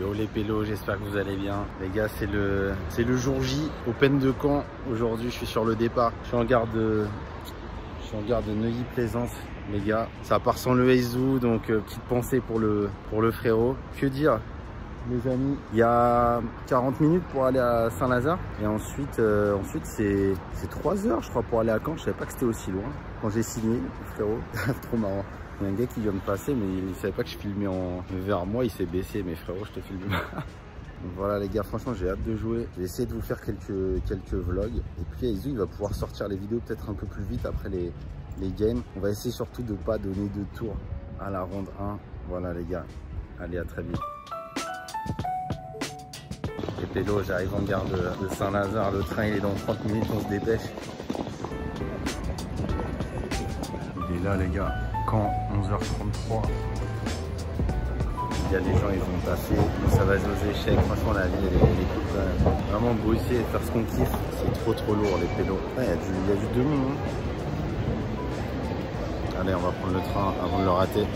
Yo les pélos, j'espère que vous allez bien. Les gars, c'est le, c'est le jour J, au peine de Caen. Aujourd'hui, je suis sur le départ. Je suis en garde je suis en garde Neuilly-Plaisance. Les gars, ça part sans le Eizou, donc euh, petite pensée pour le, pour le frérot. Que dire les amis, il y a 40 minutes pour aller à Saint-Lazare et ensuite, euh, ensuite c'est 3 heures je crois pour aller à Caen, je savais pas que c'était aussi loin quand j'ai signé, frérot, trop marrant il y a un gars qui vient de passer, mais il ne savait pas que je filmais en... vers moi, il s'est baissé, mais frérot, je te filme Voilà les gars, franchement j'ai hâte de jouer. vais essayer de vous faire quelques, quelques vlogs. Et puis Aizu il va pouvoir sortir les vidéos peut-être un peu plus vite après les, games. On va essayer surtout de ne pas donner de tours à la ronde 1. Voilà les gars, allez à très vite. Et Pélo, j'arrive en gare de, de Saint-Lazare, le train il est dans 30 minutes, on se dépêche. Il est là les gars, quand 33 Il y a des gens, ils vont passer, ça va être aux échecs. Franchement, la vie, elle est, cool Vraiment, bosser et faire ce qu'on kiffe, c'est trop trop lourd, les pédos. Il y, a du demi. Hein. Allez, on va prendre le train avant de le rater.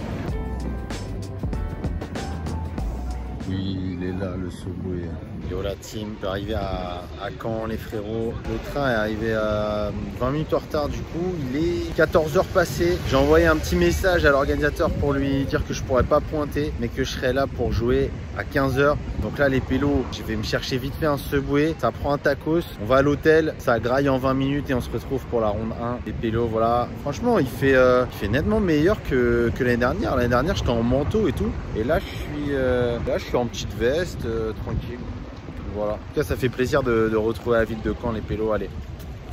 Oui, il est là, le subway. Yo la team peut arriver à, à Caen les frérots. Le train est arrivé à 20 euh, minutes en retard du coup. Il est 14h passé. J'ai envoyé un petit message à l'organisateur pour lui dire que je pourrais pas pointer mais que je serais là pour jouer à 15h. Donc là les pélos, je vais me chercher vite fait un subway. Ça prend un tacos. On va à l'hôtel. Ça graille en 20 minutes et on se retrouve pour la ronde 1. Les pélos, voilà. Franchement, il fait, euh, nettement meilleur que, l'année dernière. L'année dernière, j'étais en manteau et tout. Et là, je suis, euh, je suis en petite veste, tranquille. Voilà. En tout cas, ça fait plaisir de, retrouver la ville de Caen, les pélos. Allez,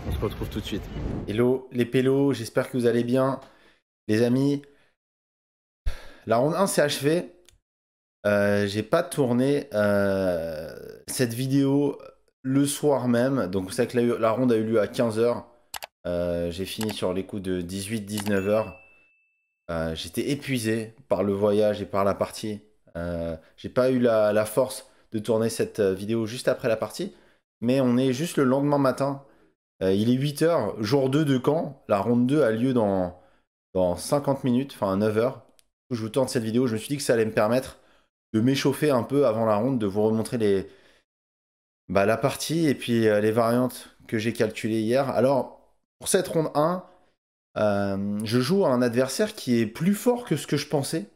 on se retrouve tout de suite. Hello, les pélos, j'espère que vous allez bien. Les amis, la ronde 1 s'est achevée. Euh, j'ai pas tourné euh, cette vidéo le soir même. Donc, vous savez que la, ronde a eu lieu à 15h. Euh, j'ai fini sur les coups de 18-19h. J'étais épuisé par le voyage et par la partie. j'ai pas eu la force de tourner cette euh, vidéo juste après la partie, mais on est juste le lendemain matin. Euh, il est 8h, jour 2 de camp, La ronde 2 a lieu dans, dans 50 minutes, enfin 9h. Je vous tourne cette vidéo. Je me suis dit que ça allait me permettre de m'échauffer un peu avant la ronde, de vous remontrer les, bah, la partie et puis euh, les variantes que j'ai calculées hier. Alors, pour cette ronde 1, je joue à un adversaire qui est plus fort que ce que je pensais.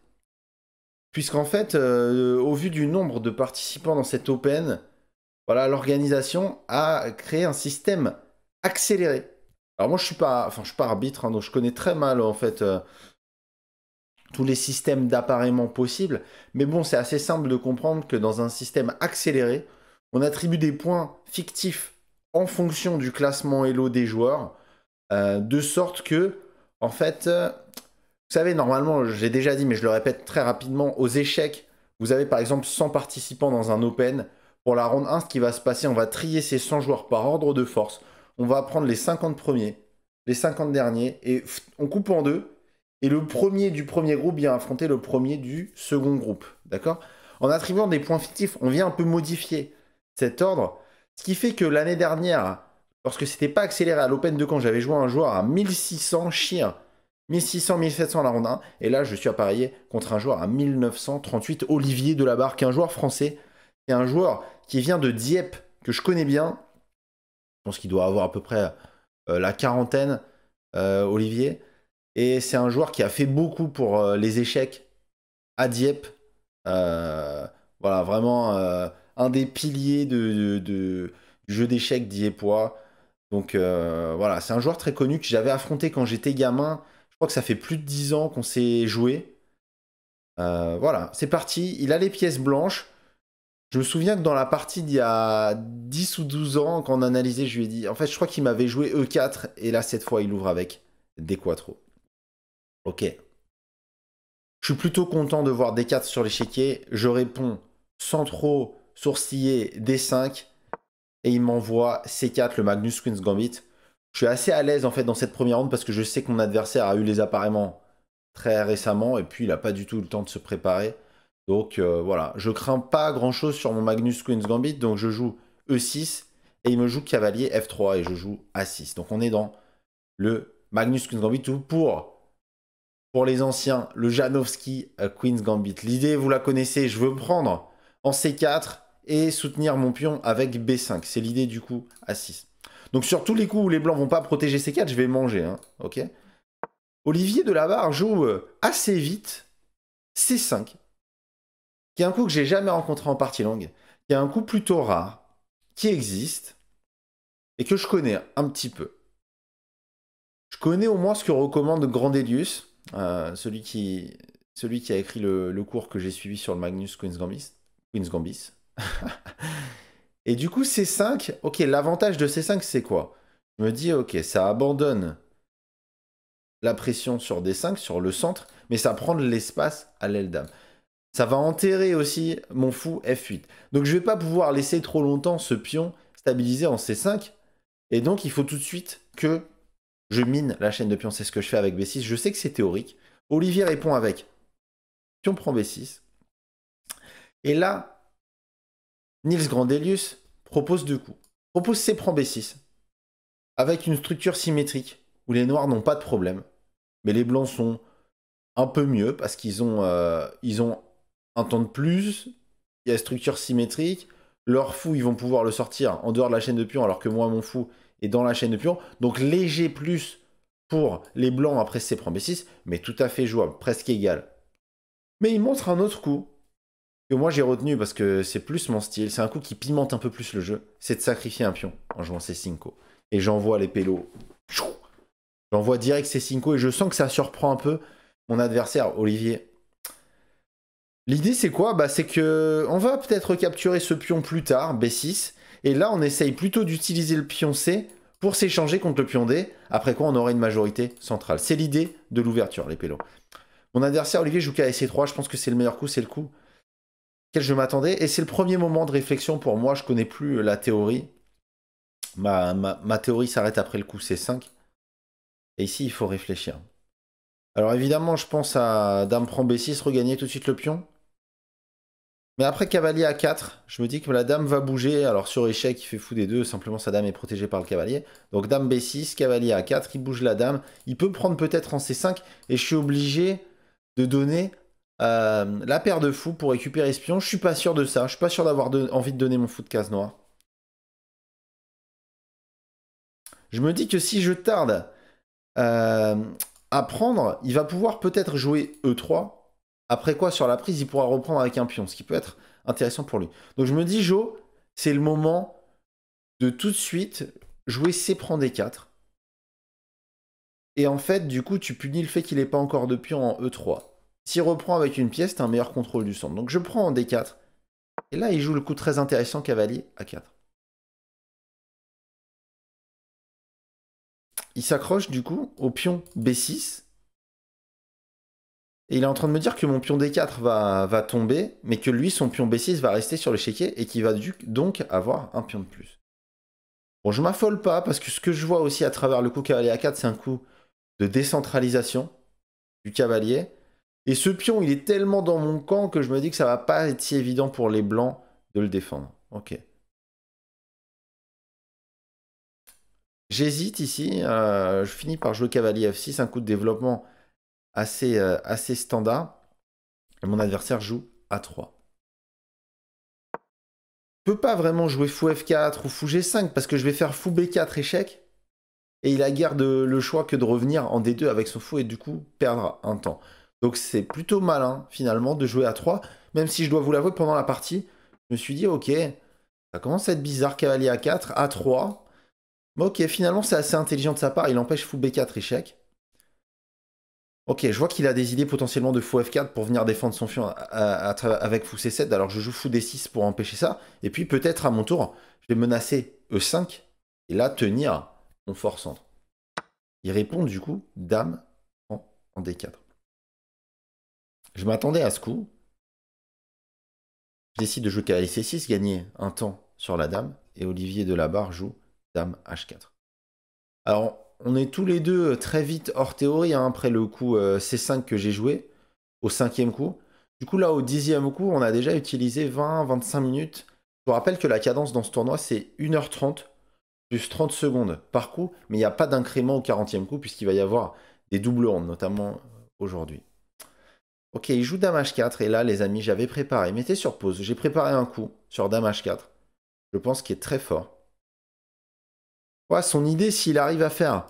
Puisqu'en fait, euh, au vu du nombre de participants dans cette Open, voilà, l'organisation a créé un système accéléré. Alors moi, je suis pas, enfin, je suis pas arbitre, hein, donc je connais très mal en fait euh, tous les systèmes d'appareillement possibles. Mais bon, c'est assez simple de comprendre que dans un système accéléré, on attribue des points fictifs en fonction du classement Elo des joueurs, euh, de sorte que, en fait, vous savez, normalement, j'ai déjà dit, mais je le répète très rapidement, aux échecs, vous avez par exemple 100 participants dans un Open. Pour la ronde 1, ce qui va se passer, on va trier ces 100 joueurs par ordre de force. On va prendre les 50 premiers, les 50 derniers, et on coupe en deux. Et le premier du premier groupe vient affronter le premier du second groupe. D'accord En attribuant des points fictifs, on vient un peu modifier cet ordre. Ce qui fait que l'année dernière, lorsque c'était pas accéléré à l'Open de quand j'avais joué un joueur à 1600 chiens, 1600, 1700 la ronde Et là, je suis appareillé contre un joueur à 1938, Olivier Delabarre, qui est un joueur français, qui un joueur qui vient de Dieppe, que je connais bien. Je pense qu'il doit avoir à peu près euh, la quarantaine, euh, Olivier. Et c'est un joueur qui a fait beaucoup pour euh, les échecs à Dieppe. voilà, vraiment un des piliers du jeu d'échecs dieppois. Donc voilà, c'est un joueur très connu que j'avais affronté quand j'étais gamin je crois que ça fait plus de 10 ans qu'on s'est joué. Euh, voilà, c'est parti. Il a les pièces blanches. Je me souviens que dans la partie d'il y a 10 ou 12 ans, quand on analysait, je lui ai dit. En fait, je crois qu'il m'avait joué E4, et là, cette fois, il ouvre avec D4. Ok. Je suis plutôt content de voir D4 sur l'échiquier. Je réponds sans trop sourciller D5, et il m'envoie C4, le Magnus Queen's Gambit je suis assez à l'aise en fait dans cette première ronde parce que je sais que mon adversaire a eu les appareillements très récemment et puis il n'a pas du tout le temps de se préparer. Donc euh, voilà, je crains pas grand chose sur mon Magnus Queen's Gambit, donc je joue E6 et il me joue cavalier F3 et je joue A6. Donc on est dans le Magnus Queen's Gambit ou pour, pour les anciens, le Janowski euh, Queen's Gambit. L'idée, vous la connaissez, je veux prendre en C4 et soutenir mon pion avec B5. C'est l'idée du coup A6. Donc sur tous les coups où les blancs vont pas protéger C4, je vais manger. Hein, ok Olivier Delabarre joue euh, assez vite C5, qui est un coup que j'ai jamais rencontré en partie longue, qui est un coup plutôt rare, qui existe, et que je connais un petit peu. Je connais au moins ce que recommande Grandelius, euh, celui, qui, a écrit le, le cours que j'ai suivi sur le Magnus Queen's Gambis. Queen's Gambis. Et du coup, c 5, ok, l'avantage de c 5, c'est quoi Je me dis, ok, ça abandonne la pression sur D5, sur le centre, mais ça prend de l'espace à l'aile dame. Ça va enterrer aussi mon fou F8. Donc je ne vais pas pouvoir laisser trop longtemps ce pion stabilisé en C5. Et donc il faut tout de suite que je mine la chaîne de pions. C'est ce que je fais avec B6. Je sais que c'est théorique. Olivier répond avec pion prend B6. Et là, Nils Grandelius propose deux coups. Propose C prend B6, avec une structure symétrique, où les noirs n'ont pas de problème, mais les blancs sont un peu mieux, parce qu'ils ont, euh, ils ont un temps de plus, il y a structure symétrique, leur fou, ils vont pouvoir le sortir en dehors de la chaîne de pion, alors que moi, mon fou est dans la chaîne de pion. Donc léger plus pour les blancs après C prend B6, mais tout à fait jouable, presque égal. Mais il montre un autre coup, que moi j'ai retenu parce que c'est plus mon style, c'est un coup qui pimente un peu plus le jeu, c'est de sacrifier un pion en jouant ces cinco. Et j'envoie les pélos. J'envoie direct ces cinco et je sens que ça surprend un peu mon adversaire, Olivier. L'idée c'est quoi Bah c'est que on va peut-être capturer ce pion plus tard, B6, et là on essaye plutôt d'utiliser le pion C pour s'échanger contre le pion D, après quoi on aurait une majorité centrale. C'est l'idée de l'ouverture, les pélos. Mon adversaire Olivier joue ksc 3 je pense que c'est le meilleur coup, c'est le coup quel je m'attendais. Et c'est le premier moment de réflexion pour moi. Je connais plus euh, la théorie. Ma, théorie s'arrête après le coup C5. Et ici, il faut réfléchir. Alors évidemment, je pense à Dame prend B6, regagner tout de suite le pion. Mais après cavalier a 4, je me dis que la dame va bouger. Alors sur échec, il fait fou des deux, simplement sa dame est protégée par le cavalier. Donc dame B6, cavalier a 4, il bouge la dame. Il peut prendre peut-être en C5 et je suis obligé de donner euh, la paire de fous pour récupérer espion, je suis pas sûr de ça. Je suis pas sûr d'avoir envie de donner mon fou de case noire. Je me dis que si je tarde euh, à prendre, il va pouvoir peut-être jouer E3. Après quoi, sur la prise, il pourra reprendre avec un pion, ce qui peut être intéressant pour lui. Donc je me dis, Joe c'est le moment de tout de suite jouer C prend D4. Et en fait, du coup, tu punis le fait qu'il n'ait pas encore de pion en E3. S'il reprend avec une pièce, t'as un meilleur contrôle du centre. Donc je prends en D4. Et là, il joue le coup très intéressant, cavalier a 4. Il s'accroche du coup au pion B6. Et il est en train de me dire que mon pion D4 va, tomber, mais que lui, son pion B6 va rester sur l'échiquier et qu'il va donc avoir un pion de plus. Bon, je ne m'affole pas parce que ce que je vois aussi à travers le coup cavalier A4, c'est un coup de décentralisation du cavalier et ce pion, il est tellement dans mon camp que je me dis que ça va pas être si évident pour les blancs de le défendre. Ok. J'hésite ici. Euh, je finis par jouer cavalier F6, un coup de développement assez, euh, assez standard. Et mon adversaire joue A3. Je peux pas vraiment jouer fou F4 ou fou G5 parce que je vais faire fou B4 échec. Et il a guère de, le choix que de revenir en D2 avec son fou et du coup perdre un temps. Donc c'est plutôt malin finalement de jouer à 3, même si je dois vous l'avouer pendant la partie, je me suis dit ok, ça commence à être bizarre cavalier à 4, à 3. ok, finalement c'est assez intelligent de sa part, il empêche fou B4 échec. Ok, je vois qu'il a des idées potentiellement de fou F4 pour venir défendre son fion avec fou C7, alors je joue fou D6 pour empêcher ça, et puis peut-être à mon tour, je vais menacer E5, et là tenir mon fort centre. Il répond du coup dame en D4. Je m'attendais à ce coup. Je décide de jouer C6, gagner un temps sur la dame, et Olivier Delabarre joue dame H4. Alors, on est tous les deux euh, très vite hors théorie, hein, après le coup euh, C5 que j'ai joué, au cinquième coup. Du coup, là, au dixième coup, on a déjà utilisé 20-25 minutes. Je vous rappelle que la cadence dans ce tournoi, c'est 1h30 plus 30 secondes par coup, mais il n'y a pas d'incrément au 40e coup, puisqu'il va y avoir des doubles rondes, notamment aujourd'hui. Ok, il joue Damage 4 et là, les amis, j'avais préparé. Mettez sur pause. J'ai préparé un coup sur Dame 4 Je pense qu'il est très fort. son idée, s'il arrive à faire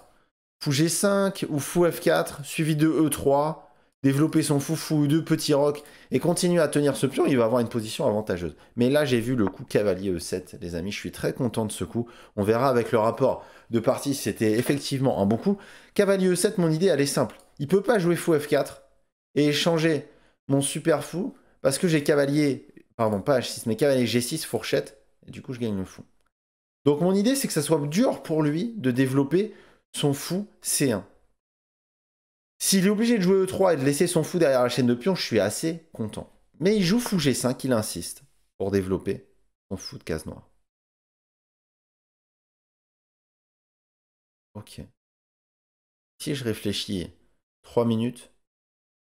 fou G5 ou fou F4, suivi de E3, développer son fou fou ou 2 petit roc, et continuer à tenir ce pion, il va avoir une position avantageuse. Mais là, j'ai vu le coup cavalier E7, les amis. Je suis très content de ce coup. On verra avec le rapport de partie si c'était effectivement un bon coup. Cavalier E7, mon idée, elle est simple. Il peut pas jouer fou F4 et échanger mon super fou parce que j'ai cavalier, pardon, pas H6, mais cavalier G6 fourchette, et du coup je gagne le fou. Donc mon idée, c'est que ça soit dur pour lui de développer son fou C1. S'il est obligé de jouer E3 et de laisser son fou derrière la chaîne de pion, je suis assez content. Mais il joue fou G5, il insiste, pour développer son fou de case noire. Ok. Si je réfléchis 3 minutes,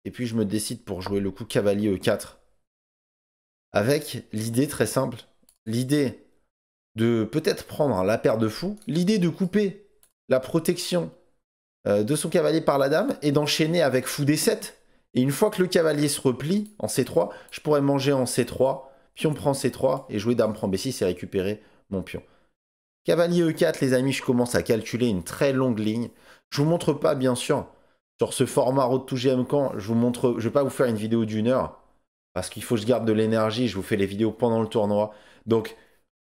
et puis je me décide pour jouer le coup cavalier E4. Avec l'idée très simple, l'idée de peut-être prendre la paire de fous, l'idée de couper la protection euh, de son cavalier par la dame et d'enchaîner avec fou D7. Et une fois que le cavalier se replie en C3, je pourrais manger en C3, pion prend C3 et jouer dame prend B6 et récupérer mon pion. Cavalier E4, les amis, je commence à calculer une très longue ligne. Je vous montre pas, bien sûr, sur ce format Road to GM Camp, je vous montre, je vais pas vous faire une vidéo d'une heure parce qu'il faut que je garde de l'énergie. Je vous fais les vidéos pendant le tournoi. Donc,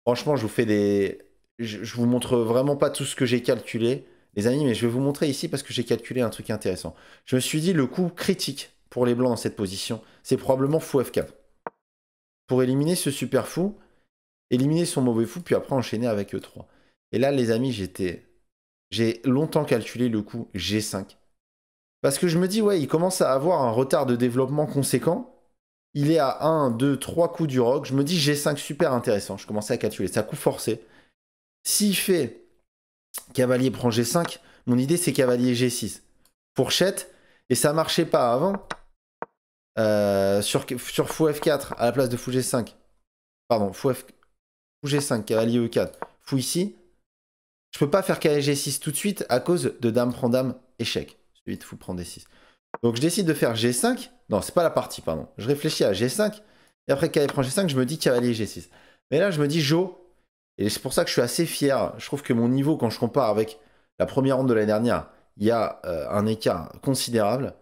franchement, je vous fais des, je, vous montre vraiment pas tout ce que j'ai calculé, les amis, mais je vais vous montrer ici parce que j'ai calculé un truc intéressant. Je me suis dit le coup critique pour les blancs dans cette position, c'est probablement fou F4. Pour éliminer ce super fou, éliminer son mauvais fou, puis après enchaîner avec E3. Et là, les amis, j'étais, j'ai longtemps calculé le coup G5 parce que je me dis, ouais, il commence à avoir un retard de développement conséquent. Il est à 1, 2, 3 coups du rock. Je me dis, G5 super intéressant. Je commençais à calculer. ça, coûte coup forcé. S'il fait cavalier prend G5, mon idée c'est cavalier G6. Fourchette. Et ça marchait pas avant. Euh, sur, sur fou F4 à la place de fou G5. Pardon, fou, G5, cavalier E4. Fou ici. Je peux pas faire cavalier G6 tout de suite à cause de dame prend dame échec. D6. Donc je décide de faire G5. Non, c'est pas la partie, pardon. Je réfléchis à G5. Et après, cavalier prend G5, je me dis cavalier G6. Mais là, je me dis Jo. Et c'est pour ça que je suis assez fier. Je trouve que mon niveau, quand je compare avec la première ronde de l'année dernière, il y a euh, un écart considérable.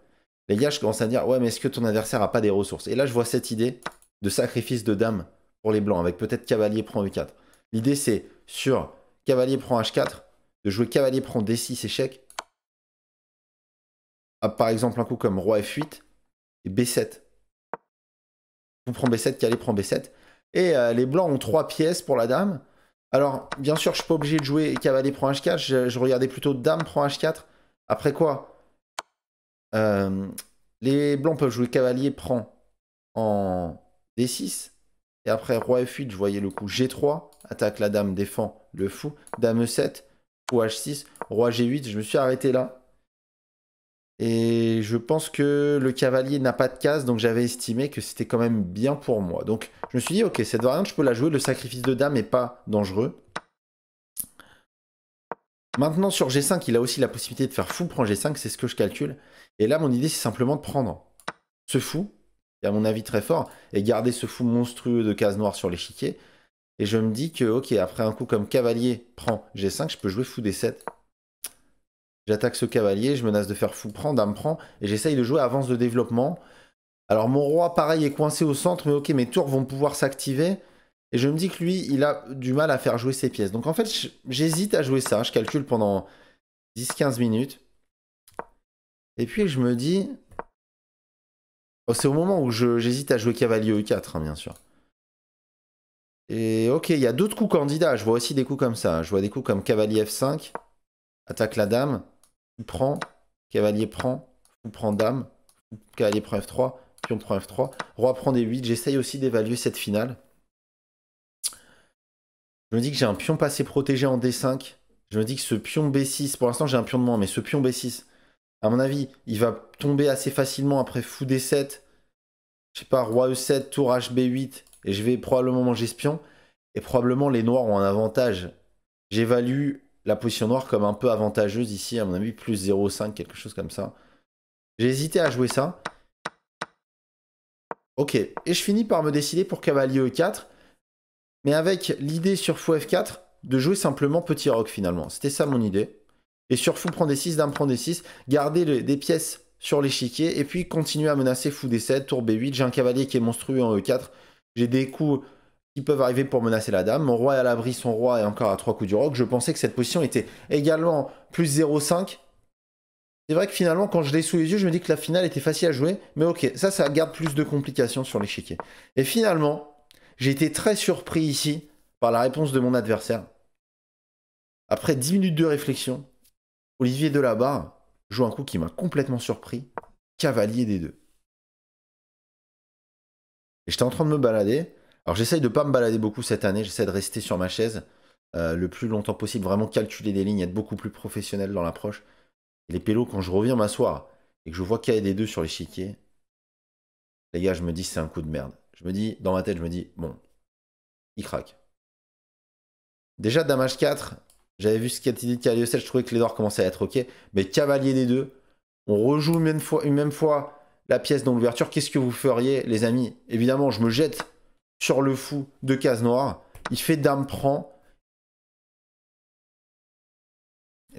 Les gars, je commence à dire Ouais, mais est-ce que ton adversaire a pas des ressources Et là, je vois cette idée de sacrifice de dame pour les blancs, avec peut-être cavalier prend E4. L'idée, c'est sur cavalier prend H4, de jouer cavalier prend D6 échec ah, par exemple un coup comme roi f8 et b7. On prend b7, Calais prend b7. Et euh, les blancs ont trois pièces pour la dame. Alors, bien sûr, je suis pas obligé de jouer cavalier prend h4. Je, regardais plutôt dame prend h4. Après quoi euh, Les blancs peuvent jouer cavalier prend en d6. Et après roi f8, je voyais le coup g3. Attaque la dame, défend le fou. Dame e7, ou h6, roi g8. Je me suis arrêté là. Et je pense que le cavalier n'a pas de case, donc j'avais estimé que c'était quand même bien pour moi. Donc je me suis dit, ok, cette variante, je peux la jouer. Le sacrifice de dame n'est pas dangereux. Maintenant, sur G5, il a aussi la possibilité de faire fou prend G5, c'est ce que je calcule. Et là, mon idée, c'est simplement de prendre ce fou, qui est à mon avis très fort, et garder ce fou monstrueux de case noire sur l'échiquier. Et je me dis que, ok, après un coup comme cavalier prend G5, je peux jouer fou D7 J'attaque ce cavalier, je menace de faire fou prendre, dame prend, et j'essaye de jouer à avance de développement. Alors mon roi, pareil, est coincé au centre, mais ok, mes tours vont pouvoir s'activer. Et je me dis que lui, il a du mal à faire jouer ses pièces. Donc en fait, j'hésite à jouer ça. Je calcule pendant 10-15 minutes. Et puis je me dis... Oh, c'est au moment où j'hésite à jouer cavalier E4, hein, bien sûr. Et ok, il y a d'autres coups candidats. Je vois aussi des coups comme ça. Je vois des coups comme cavalier F5, attaque la dame prend, cavalier prend, fou prend dame, cavalier prend F3, pion prend F3, roi prend D8. J'essaye aussi d'évaluer cette finale. Je me dis que j'ai un pion passé protégé en D5. Je me dis que ce pion B6, pour l'instant j'ai un pion de moins, mais ce pion B6, à mon avis, il va tomber assez facilement après fou D7. Je sais pas, roi E7, tour HB8, et je vais probablement manger ce pion. Et probablement les noirs ont un avantage. J'évalue la position noire comme un peu avantageuse ici, à mon avis, plus 0,5, quelque chose comme ça. J'ai hésité à jouer ça. Ok, et je finis par me décider pour cavalier e4, mais avec l'idée sur fou f4 de jouer simplement petit rock finalement. C'était ça mon idée. Et sur fou prend des 6 dame prend des 6 garder des pièces sur l'échiquier et puis continuer à menacer fou d7, tour b8. J'ai un cavalier qui est monstrueux en e4. J'ai des coups qui peuvent arriver pour menacer la dame. Mon roi à l'abri, son roi est encore à trois coups du roc. Je pensais que cette position était également plus 0,5. C'est vrai que finalement, quand je l'ai sous les yeux, je me dis que la finale était facile à jouer. Mais ok, ça, ça garde plus de complications sur l'échiquier. Et finalement, j'ai été très surpris ici par la réponse de mon adversaire. Après 10 minutes de réflexion, Olivier Delabarre joue un coup qui m'a complètement surpris. Cavalier des deux. Et j'étais en train de me balader. Alors j'essaye de pas me balader beaucoup cette année, j'essaie de rester sur ma chaise euh, le plus longtemps possible, vraiment calculer des lignes, être beaucoup plus professionnel dans l'approche. Les pélos, quand je reviens m'asseoir et que je vois qu'il y a des deux sur l'échiquier, les gars, je me dis c'est un coup de merde. Je me dis, dans ma tête, je me dis, bon, il craque. Déjà, Damage 4, j'avais vu ce qu'a dit de 7, je trouvais que les d'or commençaient à être ok. Mais Cavalier des deux, on rejoue fois, une même fois la pièce dans l'ouverture. Qu'est-ce que vous feriez, les amis Évidemment, je me jette sur le fou de case noire. Il fait dame prend.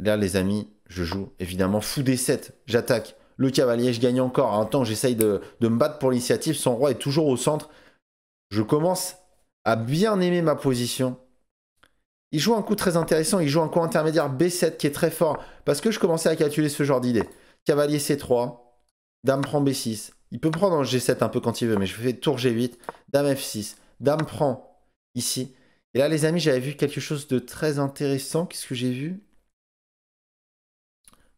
là, les amis, je joue évidemment fou d 7. J'attaque le cavalier, je gagne encore. Un temps, j'essaye de, de me battre pour l'initiative. Son roi est toujours au centre. Je commence à bien aimer ma position. Il joue un coup très intéressant. Il joue un coup intermédiaire B7 qui est très fort parce que je commençais à calculer ce genre d'idée. Cavalier C3, dame prend B6, il peut prendre en G7 un peu quand il veut, mais je fais tour G8, dame F6, dame prend ici. Et là, les amis, j'avais vu quelque chose de très intéressant. Qu'est-ce que j'ai vu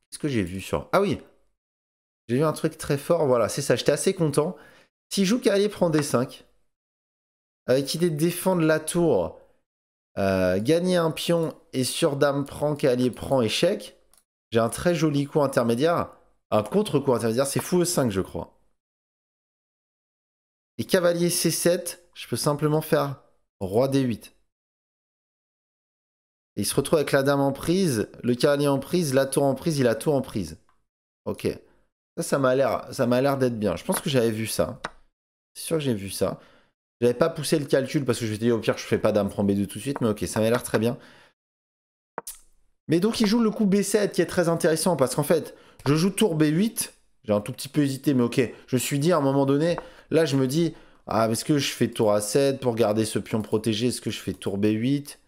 Qu'est-ce que j'ai vu sur... Ah oui J'ai vu un truc très fort, voilà, c'est ça, j'étais assez content. Si joue Cavalier prend D5, avec idée de défendre la tour, euh, gagner un pion et sur dame prend, Cavalier prend, échec, j'ai un très joli coup intermédiaire, un contre-coup intermédiaire, c'est fou E5 je crois. Et cavalier C7, je peux simplement faire roi D8. il se retrouve avec la dame en prise, le cavalier en prise, la tour en prise, il a tour en prise. Ok. Ça, ça m'a l'air d'être bien. Je pense que j'avais vu ça. C'est sûr que j'ai vu ça. J'avais pas poussé le calcul parce que je me suis dit au pire je fais pas dame prend B2 tout de suite, mais ok, ça m'a l'air très bien. Mais donc il joue le coup B7 qui est très intéressant parce qu'en fait, je joue tour B8, j'ai un tout petit peu hésité, mais ok. Je me suis dit à un moment donné, là je me dis, ah, est-ce que je fais tour A7 pour garder ce pion protégé Est-ce que je fais tour B8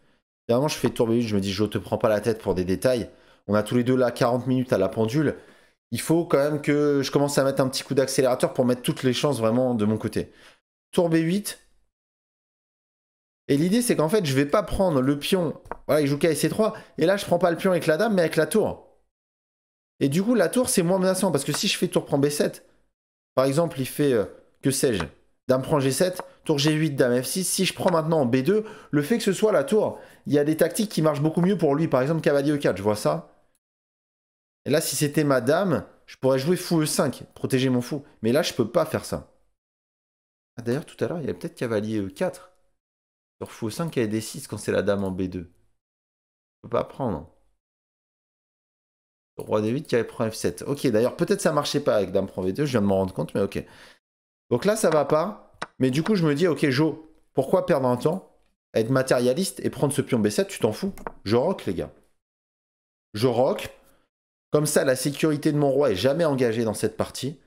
Évidemment, je fais tour B8, je me dis, je te prends pas la tête pour des détails. On a tous les deux là 40 minutes à la pendule. Il faut quand même que je commence à mettre un petit coup d'accélérateur pour mettre toutes les chances vraiment de mon côté. Tour B8. Et l'idée, c'est qu'en fait, je vais pas prendre le pion. Voilà, il joue ksc 3 Et là, je prends pas le pion avec la dame, mais avec la tour. Et du coup, la tour, c'est moins menaçant. Parce que si je fais tour prend B7, par exemple, il fait, euh, que sais-je, dame prend G7, tour G8, dame F6. Si je prends maintenant B2, le fait que ce soit la tour, il y a des tactiques qui marchent beaucoup mieux pour lui. Par exemple, cavalier E4, je vois ça. Et là, si c'était ma dame, je pourrais jouer fou E5, protéger mon fou. Mais là, je peux pas faire ça. Ah, D'ailleurs, tout à l'heure, il y avait peut-être cavalier E4. Sur fou E5, il y D6 quand c'est la dame en B2. Je peux pas prendre. Roi D8, avait prend F7. Ok, d'ailleurs, peut-être ça marchait pas avec Dame prend V2, je viens de m'en rendre compte, mais ok. Donc là, ça va pas. Mais du coup, je me dis, ok, Joe, pourquoi perdre un temps être matérialiste et prendre ce pion B7, tu t'en fous. Je rock, les gars. Je rock. Comme ça, la sécurité de mon roi est jamais engagée dans cette partie.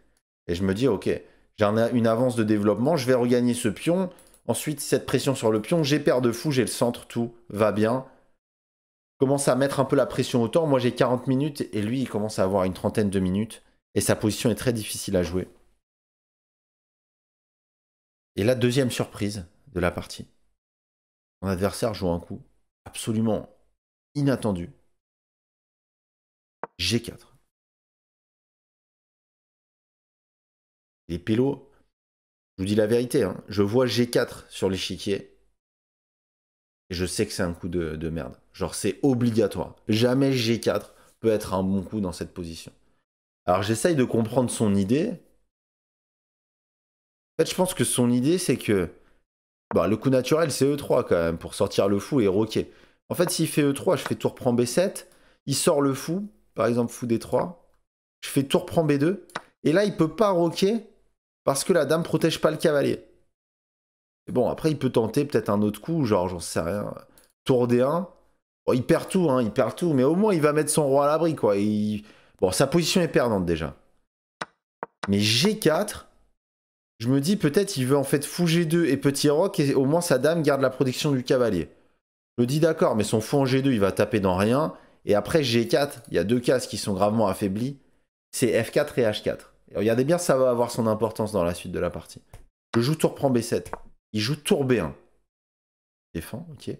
Et je me dis, ok, j'ai une avance de développement, je vais regagner ce pion. Ensuite, cette pression sur le pion, j'ai peur de fou, j'ai le centre, tout va bien commence à mettre un peu la pression au temps. Moi, j'ai 40 minutes et lui, il commence à avoir une trentaine de minutes. Et sa position est très difficile à jouer. Et la deuxième surprise de la partie. Mon adversaire joue un coup absolument inattendu. G4. Les pélos, je vous dis la vérité, hein, je vois G4 sur l'échiquier je sais que c'est un coup de, merde. Genre, c'est obligatoire. Jamais G4 peut être un bon coup dans cette position. Alors, j'essaye de comprendre son idée. En fait, je pense que son idée, c'est que bah, le coup naturel, c'est E3 quand même, pour sortir le fou et roquer. En fait, s'il fait E3, je fais tour prend B7. Il sort le fou, par exemple, fou D3. Je fais tour prend B2. Et là, il peut pas roquer parce que la dame protège pas le cavalier bon, après, il peut tenter peut-être un autre coup, genre, j'en sais rien. Tour D1. il perd tout, hein, il perd tout, mais au moins, il va mettre son roi à l'abri, quoi. Bon, sa position est perdante déjà. Mais G4, je me dis peut-être il veut en fait fou G2 et petit roc, et au moins sa dame garde la protection du cavalier. Je me dis d'accord, mais son fou en G2, il va taper dans rien. Et après G4, il y a deux cases qui sont gravement affaiblies. C'est F4 et H4. Et regardez bien, ça va avoir son importance dans la suite de la partie. je joue tour prend B7. Il joue tour B1. Défend, ok.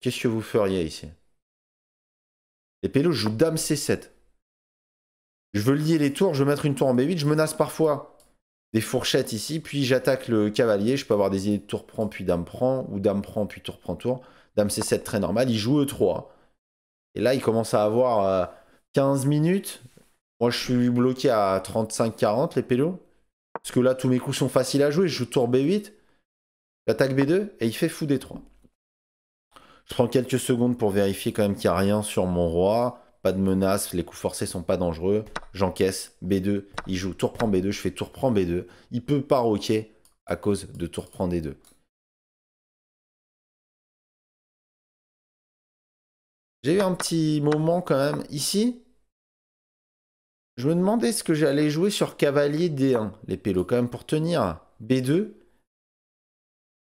Qu'est-ce que vous feriez ici Les pélos jouent dame C7. Je veux lier les tours, je veux mettre une tour en B8, je menace parfois des fourchettes ici, puis j'attaque le cavalier, je peux avoir des idées de tour prend puis dame prend, ou dame prend puis tour prend tour. Dame C7 très normal, il joue E3. Et là, il commence à avoir 15 euh, minutes. Moi, je suis bloqué à 35-40 les pélos. Parce que là, tous mes coups sont faciles à jouer. Je joue tour B8. J'attaque B2 et il fait fou D3. Je prends quelques secondes pour vérifier quand même qu'il n'y a rien sur mon roi. Pas de menace, les coups forcés sont pas dangereux. J'encaisse, B2, il joue tour prend B2, je fais tour prend B2. Il peut pas roquer à cause de tour prend D2. J'ai eu un petit moment quand même ici. Je me demandais ce que j'allais jouer sur cavalier D1, les pélos quand même pour tenir. B2,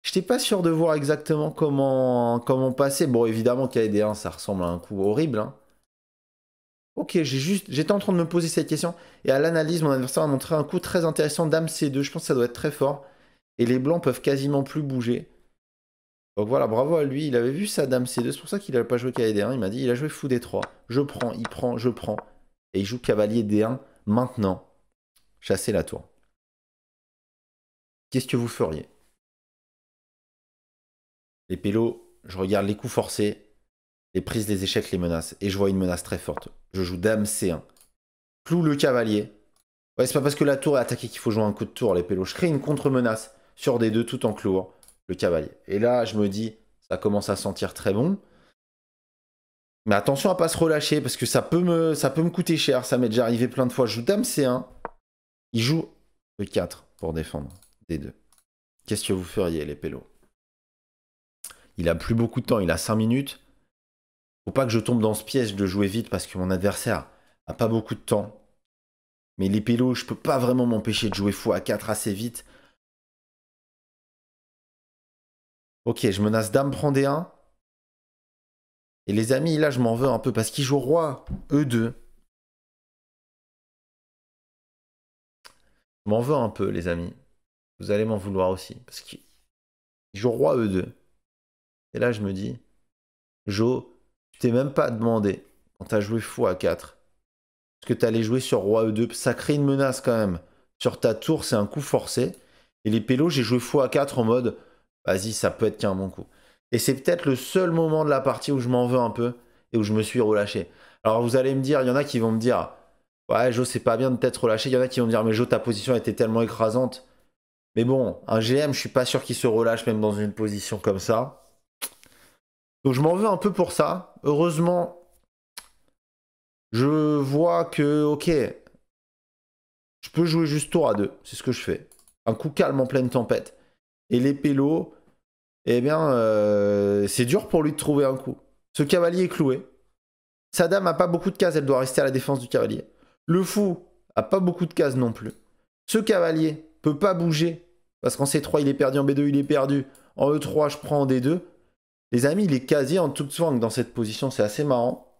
je n'étais pas sûr de voir exactement comment, comment passer. Bon, évidemment, KD1, ça ressemble à un coup horrible. Hein. Ok, j'ai juste, j'étais en train de me poser cette question. Et à l'analyse, mon adversaire a montré un coup très intéressant dame C2. Je pense que ça doit être très fort. Et les blancs peuvent quasiment plus bouger. Donc voilà, bravo à lui. Il avait vu sa dame C2. C'est pour ça qu'il n'avait pas joué kd 1 Il m'a dit, il a joué fou D3. Je prends, il prend, je prends. Et il joue cavalier D1 maintenant. Chasser la tour. Qu'est-ce que vous feriez les pélos, je regarde les coups forcés, les prises, les échecs, les menaces. Et je vois une menace très forte. Je joue dame C1. Clou le cavalier. Ouais, c'est pas parce que la tour est attaquée qu'il faut jouer un coup de tour, les pélos. Je crée une contre-menace sur D2 tout en clouant le cavalier. Et là, je me dis, ça commence à sentir très bon. Mais attention à pas se relâcher parce que ça peut me, ça peut me coûter cher. Ça m'est déjà arrivé plein de fois. Je joue dame C1. Il joue E4 pour défendre D2. Qu'est-ce que vous feriez, les pélos il a plus beaucoup de temps, il a 5 minutes. Faut pas que je tombe dans ce piège de jouer vite parce que mon adversaire a pas beaucoup de temps. Mais les pélos, je peux pas vraiment m'empêcher de jouer fou à 4 assez vite. Ok, je menace dame, prend des 1. Et les amis, là, je m'en veux un peu parce qu'ils jouent roi, E2. Je m'en veux un peu, les amis. Vous allez m'en vouloir aussi parce qu'ils jouent roi, E2. Et là, je me dis, Joe, tu t'es même pas demandé, quand t'as joué fou à 4, ce que t'allais jouer sur Roi E2. Ça crée une menace quand même. Sur ta tour, c'est un coup forcé. Et les pélos, j'ai joué fou à 4 en mode, vas-y, ça peut être qu'un bon coup. Et c'est peut-être le seul moment de la partie où je m'en veux un peu et où je me suis relâché. Alors vous allez me dire, il y en a qui vont me dire, ouais, Joe, c'est pas bien de t'être relâché. Il y en a qui vont me dire, mais Joe, ta position était tellement écrasante. Mais bon, un GM, je suis pas sûr qu'il se relâche même dans une position comme ça. Donc je m'en veux un peu pour ça. Heureusement, je vois que, ok, je peux jouer juste tour à deux. C'est ce que je fais. Un coup calme en pleine tempête. Et les pélos, eh bien, euh, c'est dur pour lui de trouver un coup. Ce cavalier est cloué. Sa dame a pas beaucoup de cases, elle doit rester à la défense du cavalier. Le fou a pas beaucoup de cases non plus. Ce cavalier peut pas bouger parce qu'en C3 il est perdu, en B2 il est perdu, en E3 je prends en D2. Les amis, il est quasi en tout swang dans cette position, c'est assez marrant.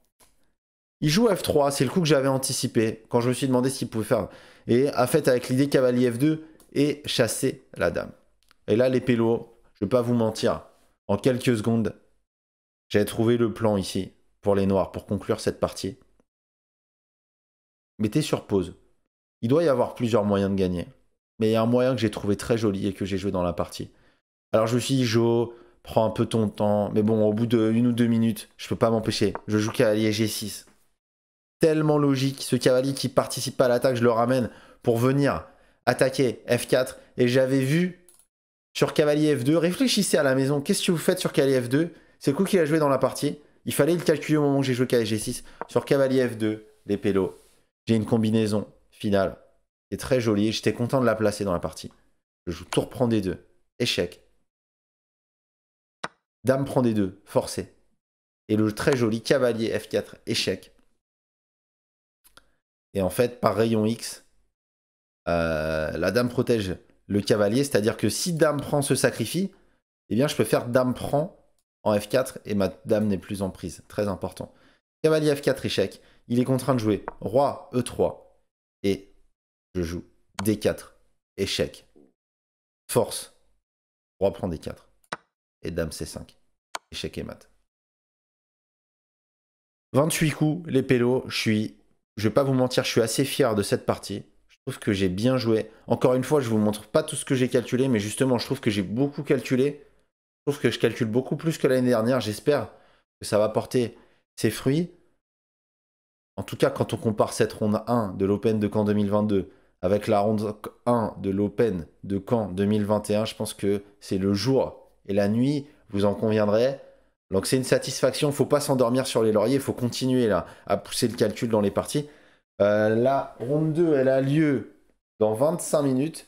Il joue F3, c'est le coup que j'avais anticipé quand je me suis demandé s'il pouvait faire. Et a fait avec l'idée cavalier F2 et chasser la dame. Et là, les pélos, je ne vais pas vous mentir, en quelques secondes, j'ai trouvé le plan ici pour les noirs, pour conclure cette partie. Mettez sur pause. Il doit y avoir plusieurs moyens de gagner. Mais il y a un moyen que j'ai trouvé très joli et que j'ai joué dans la partie. Alors je me suis dit, Joe prends un peu ton temps. Mais bon, au bout d'une ou deux minutes, je peux pas m'empêcher. Je joue cavalier G6. Tellement logique. Ce cavalier qui participe pas à l'attaque, je le ramène pour venir attaquer F4. Et j'avais vu sur cavalier F2. Réfléchissez à la maison. Qu'est-ce que vous faites sur cavalier F2 C'est le qu'il a joué dans la partie. Il fallait le calculer au moment où j'ai joué cavalier G6. Sur cavalier F2, les pélos. J'ai une combinaison finale. C'est très jolie. J'étais content de la placer dans la partie. Je joue tour prend des deux. Échec. Dame prend des deux, forcé. Et le très joli cavalier F4, échec. Et en fait, par rayon X, euh, la dame protège le cavalier, c'est-à-dire que si dame prend ce sacrifie, eh bien je peux faire dame prend en F4 et ma dame n'est plus en prise. Très important. Cavalier F4 échec. Il est contraint de jouer roi E3 et je joue D4 échec. Force. Roi prend D4 et Dame C5. Échec et mat. 28 coups, les pélos, je suis. Je vais pas vous mentir, je suis assez fier de cette partie. Je trouve que j'ai bien joué. Encore une fois, je vous montre pas tout ce que j'ai calculé, mais justement, je trouve que j'ai beaucoup calculé. Je trouve que je calcule beaucoup plus que l'année dernière. J'espère que ça va porter ses fruits. En tout cas, quand on compare cette ronde 1 de l'Open de Caen 2022 avec la ronde 1 de l'Open de Caen 2021, je pense que c'est le jour et la nuit, vous en conviendrez. Donc c'est une satisfaction, faut pas s'endormir sur les lauriers, Il faut continuer là à pousser le calcul dans les parties. Euh, la ronde 2, elle a lieu dans 25 minutes.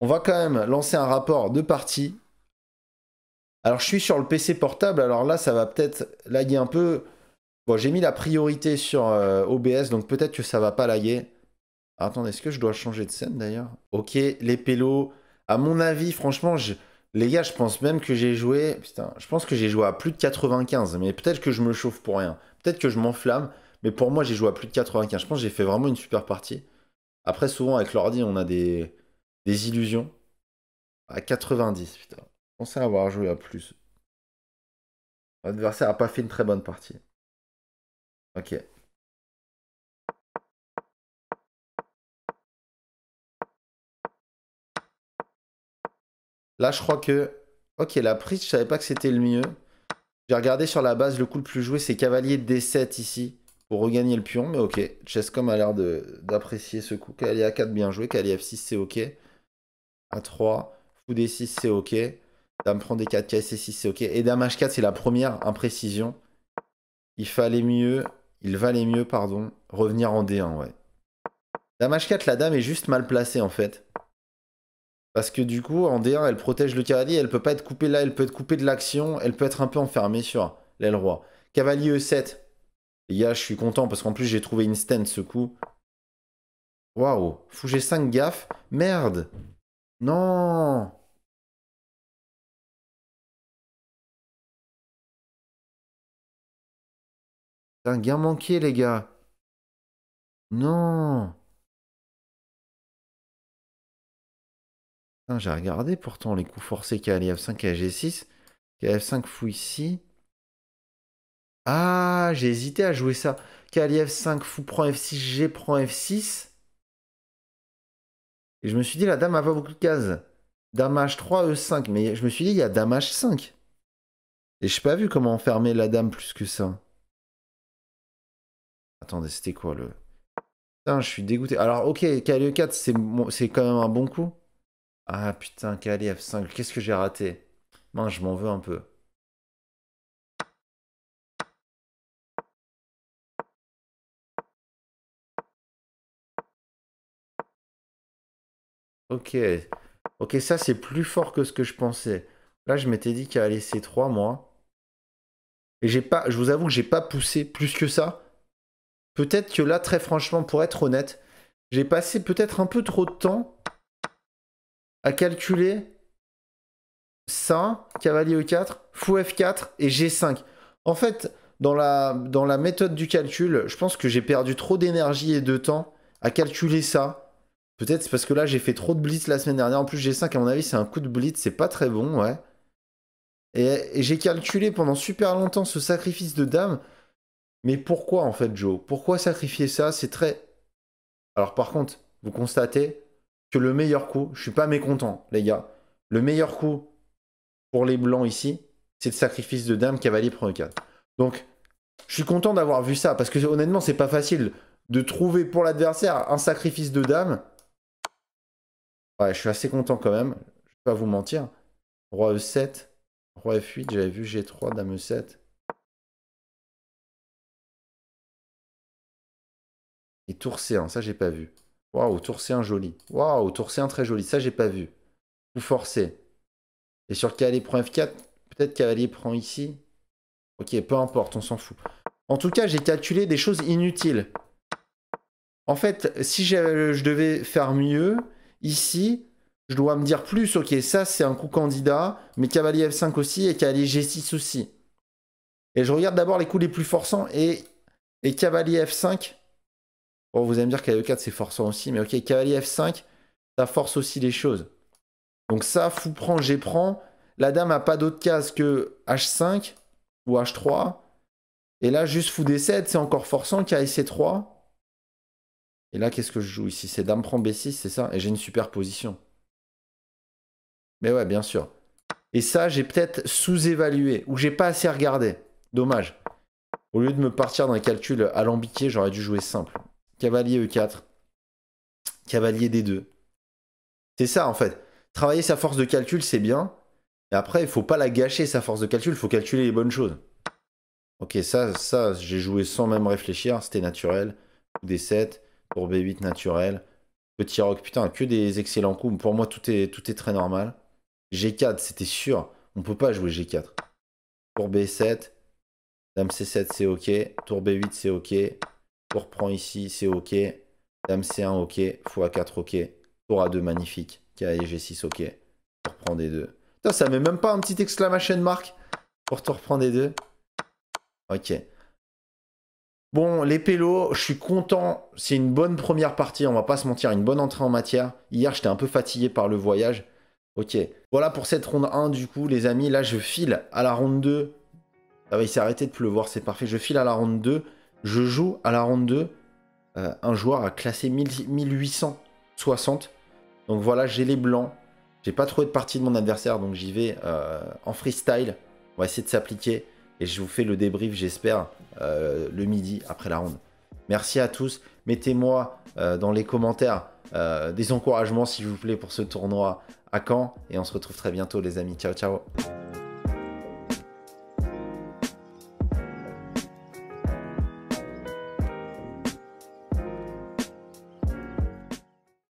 On va quand même lancer un rapport de partie. Alors je suis sur le PC portable, alors là ça va peut-être laguer un peu. Bon, j'ai mis la priorité sur euh, OBS, donc peut-être que ça va pas laguer. Attendez, est-ce que je dois changer de scène d'ailleurs Ok, les pélos. À mon avis, franchement, je, les gars, je pense même que j'ai joué. Putain, je pense que j'ai joué à plus de 95, mais peut-être que je me chauffe pour rien. Peut-être que je m'enflamme, mais pour moi, j'ai joué à plus de 95. Je pense que j'ai fait vraiment une super partie. Après, souvent, avec l'ordi, on a des, des illusions. À 90, putain. Je pensais avoir joué à plus. L'adversaire n'a pas fait une très bonne partie. Ok, Là, je crois que... Ok, la prise, je savais pas que c'était le mieux. J'ai regardé sur la base, le coup le plus joué, c'est cavalier D7 ici, pour regagner le pion. Mais ok, Chesscom a l'air d'apprécier ce coup. Cavalier A4, bien joué. Cavalier F6, c'est ok. A3, fou D6, c'est ok. Dame prend D4, c 6 c'est ok. Et Dame H4, c'est la première imprécision. Il fallait mieux, il valait mieux, pardon, revenir en D1, ouais. Dame H4, la dame est juste mal placée, en fait. Parce que du coup, en D1, elle protège le cavalier, elle peut pas être coupée là, elle peut être coupée de l'action, elle peut être un peu enfermée sur l'aile roi. Cavalier E7. Les gars, je suis content parce qu'en plus, j'ai trouvé une stand ce coup. Waouh. Fou G5, gaffes. Merde. Non. C'est un gain manqué, les gars. Non. J'ai regardé pourtant les coups forcés Kali F5 et G6. f 5 fou ici. Ah, j'ai hésité à jouer ça. f 5 fou prend F6, G prend F6. Et je me suis dit, la dame a pas beaucoup de cases. Dame H3, E5. Mais je me suis dit, il y a dame H5. Et je n'ai pas vu comment enfermer la dame plus que ça. Attendez, c'était quoi le. Putain, je suis dégoûté. Alors, ok, e 4 c'est quand même un bon coup. Ah putain, Kali F5, qu'est-ce que j'ai raté Mince, je m'en veux un peu. Ok. Ok, ça c'est plus fort que ce que je pensais. Là, je m'étais dit qu'à a laissé 3 mois. Et j'ai pas, je vous avoue que j'ai pas poussé plus que ça. Peut-être que là, très franchement, pour être honnête, j'ai passé peut-être un peu trop de temps à calculer ça, cavalier E4, fou F4 et G5. En fait, dans la, dans la méthode du calcul, je pense que j'ai perdu trop d'énergie et de temps à calculer ça. Peut-être c'est parce que là, j'ai fait trop de blitz la semaine dernière. En plus, G5, à mon avis, c'est un coup de blitz. C'est pas très bon, ouais. et j'ai calculé pendant super longtemps ce sacrifice de dame. Mais pourquoi, en fait, Joe Pourquoi sacrifier ça C'est très... Alors, par contre, vous constatez, que le meilleur coup, je suis pas mécontent, les gars. Le meilleur coup pour les blancs ici, c'est le sacrifice de dame, cavalier, prend 4. Donc, je suis content d'avoir vu ça, parce que honnêtement, c'est pas facile de trouver pour l'adversaire un sacrifice de dame. Ouais, je suis assez content quand même, je vais pas vous mentir. Roi E7, Roi F8, j'avais vu G3, Dame E7. Et Tour C1, ça j'ai pas vu. Waouh, un joli. Waouh, un très joli. Ça, j'ai pas vu. Tout forcé. Et sur cavalier prend F4, peut-être cavalier prend ici. Ok, peu importe, on s'en fout. En tout cas, j'ai calculé des choses inutiles. En fait, si je devais faire mieux, ici, je dois me dire plus, ok, ça c'est un coup candidat, mais cavalier F5 aussi et cavalier G6 aussi. Et je regarde d'abord les coups les plus forçants et, et cavalier F5 vous allez me dire que 4 e c'est forçant aussi, mais ok, cavalier e F5, ça force aussi les choses. Donc ça, fou prend, j'ai prend. La dame a pas d'autre case que H5 ou H3. Et là, juste fou D7, c'est encore forçant, KIC3. Et là, qu'est-ce que je joue ici C'est dame prend B6, c'est ça Et j'ai une super position Mais ouais, bien sûr. Et ça, j'ai peut-être sous-évalué ou j'ai pas assez regardé. Dommage. Au lieu de me partir dans d'un calcul alambiqué, j'aurais dû jouer simple cavalier E4, cavalier D2. C'est ça en fait. Travailler sa force de calcul, c'est bien. Et après, il faut pas la gâcher, sa force de calcul, il faut calculer les bonnes choses. Ok, ça, ça j'ai joué sans même réfléchir, c'était naturel. D7, Tour B8 naturel. Petit rock, putain, que des excellents coups. Pour moi, tout est, tout est très normal. G4, c'était sûr. On peut pas jouer G4. Tour B7, Dame C7, c'est ok. Tour B8, c'est ok. On reprend ici, c'est OK. Dame C1, OK. x4, OK. Tour A2, magnifique. et G6, OK. On reprend des deux. Putain, ça met même pas un petit exclamation mark. pour te reprendre des deux. Ok. Bon, les pélos, je suis content. C'est une bonne première partie, on va pas se mentir, une bonne entrée en matière. Hier, j'étais un peu fatigué par le voyage. Ok. Voilà pour cette ronde 1, du coup, les amis. Là, je file à la ronde 2. Ah, il s'est arrêté de pleuvoir, c'est parfait. Je file à la ronde 2. Je joue à la ronde 2 euh, un joueur à classé 1860. Donc voilà, j'ai les blancs. J'ai pas trouvé de partie de mon adversaire, donc j'y vais euh, en freestyle. On va essayer de s'appliquer et je vous fais le débrief, j'espère, euh, le midi après la ronde. Merci à tous. Mettez-moi dans les commentaires des encouragements, s'il vous plaît, pour ce tournoi à Caen. Et on se retrouve très bientôt, les amis. Ciao, ciao.